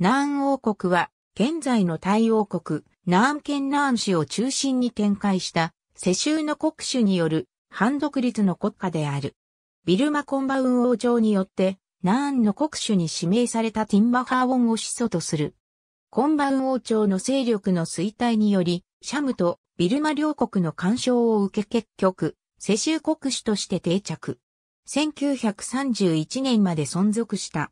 南王国は、現在の大王国、南県南市を中心に展開した、世襲の国主による、反独立の国家である。ビルマコンバウン王朝によって、南安の国主に指名されたティンバハーウォンを始祖とする。コンバウン王朝の勢力の衰退により、シャムとビルマ両国の干渉を受け結局、世襲国主として定着。1931年まで存続した。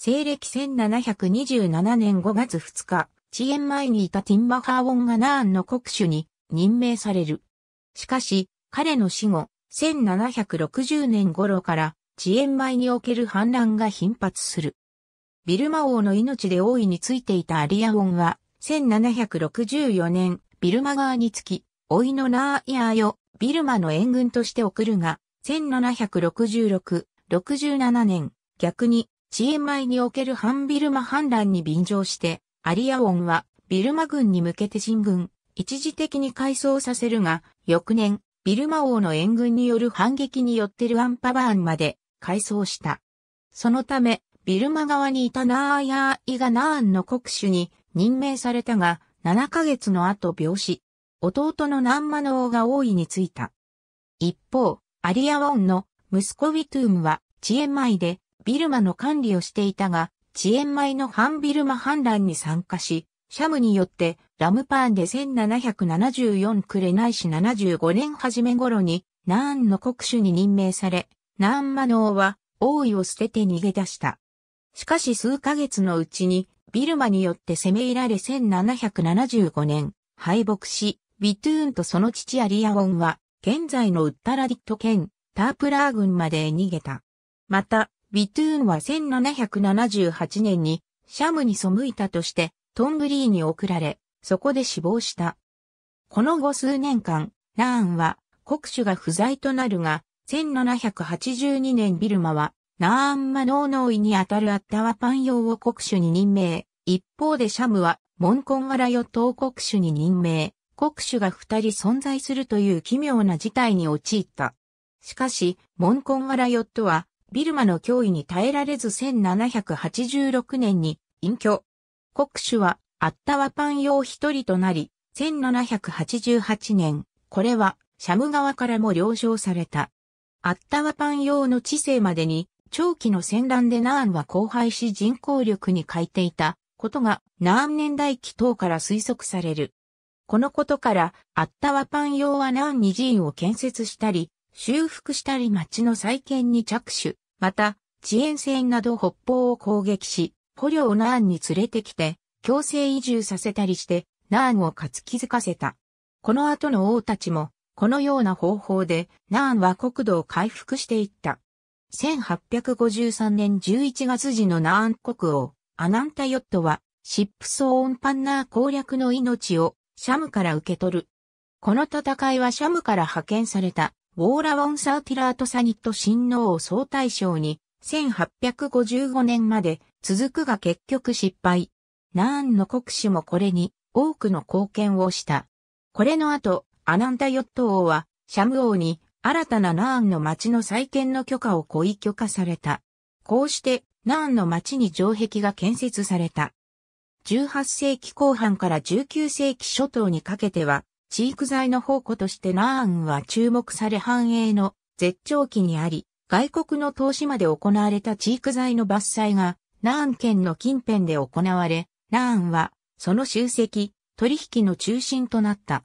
西暦1727年5月2日、遅延前にいたティンバハーウォンがナーンの国主に任命される。しかし、彼の死後、1760年頃から遅延前における反乱が頻発する。ビルマ王の命で王位についていたアリアウォンは、1764年、ビルマ側につき、老いのナーイアーよ、ビルマの援軍として送るが、1766、67年、逆に、チエンマイにおけるハンビルマ反乱に便乗して、アリアオンはビルマ軍に向けて進軍、一時的に改装させるが、翌年、ビルマ王の援軍による反撃によってルアンパバーンまで改装した。そのため、ビルマ側にいたナーヤーイがナーンの国主に任命されたが、7ヶ月の後病死。弟のナンマの王が王位についた。一方、アリアオンの息子ウィトゥームは、チエンマイでビルマの管理をしていたが、遅延イの反ビルマ反乱に参加し、シャムによってラムパーンで1774くれないし75年初め頃にナーンの国主に任命され、ナーンマノーは王位を捨てて逃げ出した。しかし数ヶ月のうちにビルマによって攻め入られ1775年敗北し、ビトゥーンとその父アリアオンは現在のウッタラディット県タープラー郡まで逃げた。また、ビトゥーンは1778年にシャムに背いたとしてトンブリーに送られ、そこで死亡した。この後数年間、ラーンは国主が不在となるが、1782年ビルマはナーンマノーノーイにあたるアッタワパン用を国主に任命。一方でシャムはモンコンワラヨ島国主に任命。国主が二人存在するという奇妙な事態に陥った。しかし、モンコンワラヨットはビルマの脅威に耐えられず1786年に隠居。国主はアッタワパン用一人となり、1788年、これはシャム側からも了承された。アッタワパン用の知性までに、長期の戦乱でナーンは荒廃し人口力に欠いていたことがナーン年代期等から推測される。このことから、アッタワパン用はナーンに寺院を建設したり、修復したり町の再建に着手、また、遅延戦など北方を攻撃し、捕虜をナーンに連れてきて、強制移住させたりして、ナーンを活気づかせた。この後の王たちも、このような方法で、ナーンは国土を回復していった。1853年11月時のナーン国王、アナンタヨットは、シップソーンパンナー攻略の命を、シャムから受け取る。この戦いはシャムから派遣されたウォーラ・ウォン・サーティラート・サニット親王総大将に、1855年まで続くが結局失敗。ナーンの国主もこれに多くの貢献をした。これの後、アナンダヨット王は、シャム王に新たなナーンの町の再建の許可を故意許可された。こうして、ナーンの町に城壁が建設された。18世紀後半から19世紀初頭にかけては、飼育材の宝庫としてナーンは注目され繁栄の絶頂期にあり、外国の投資まで行われた飼育材の伐採が、ナーン県の近辺で行われ、ナーンは、その集積、取引の中心となった。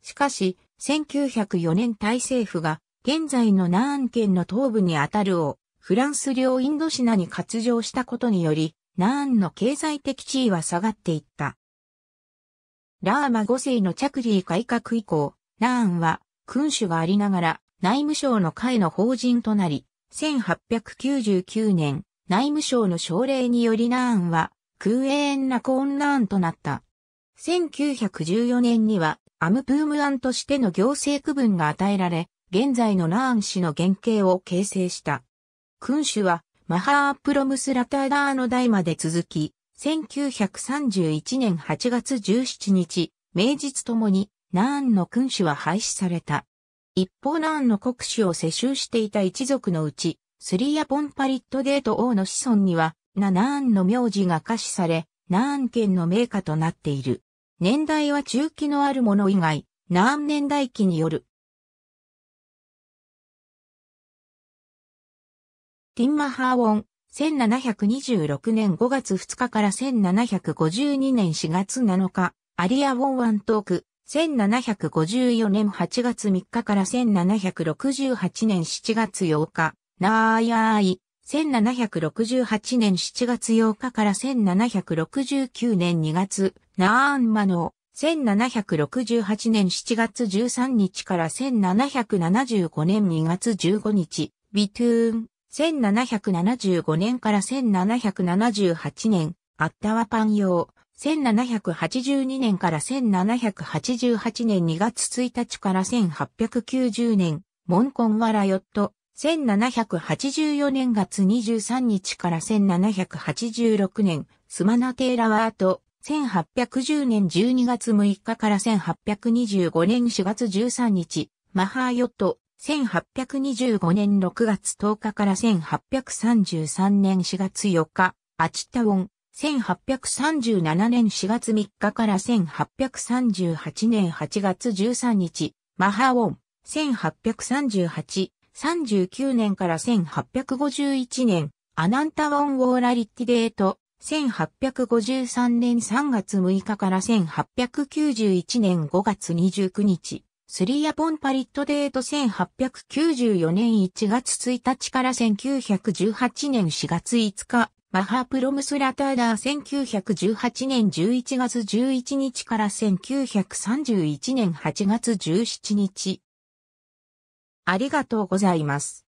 しかし、1904年タイ政府が、現在のナーン県の東部にあたるを、フランス領インドシナに割譲したことにより、ナーンの経済的地位は下がっていった。ラーマ5世の着ー改革以降、ラーンは君主がありながら内務省の会の法人となり、1899年内務省の奨励によりラーンは空エンなコーンラーンとなった。1914年にはアムプームアンとしての行政区分が与えられ、現在のラーン氏の原型を形成した。君主はマハープロムスラターダーの代まで続き、1931年8月17日、名実ともに、ナーンの君主は廃止された。一方ナーンの国主を世襲していた一族のうち、スリア・ポンパリットデート王の子孫には、ナナーンの名字が可視され、ナーン県の名家となっている。年代は中期のあるもの以外、ナーン年代記による。ティンマハーウォン、1726年5月2日から1752年4月7日、アリア・ウォン・ワントーク、1754年8月3日から1768年7月8日、ナーヤーイ、1768年7月8日から1769年2月、ナーンマノー、1768年7月13日から1775年2月15日、ビトゥーン、1775年から1778年、あったわパン用、1782年から1788年2月1日から1890年、モンコンワラヨット、1784年月23日から1786年、スマナテーラワート、1810年12月6日から1825年4月13日、マハーヨット、1825年6月10日から1833年4月4日、アチタウォン、1837年4月3日から1838年8月13日、マハウォン、1838、39年から1851年、アナンタウォンウォーラリティデート、1853年3月6日から1891年5月29日、スリーアポンパリットデート1894年1月1日から1918年4月5日、マハプロムスラターダー1918年11月11日から1931年8月17日。ありがとうございます。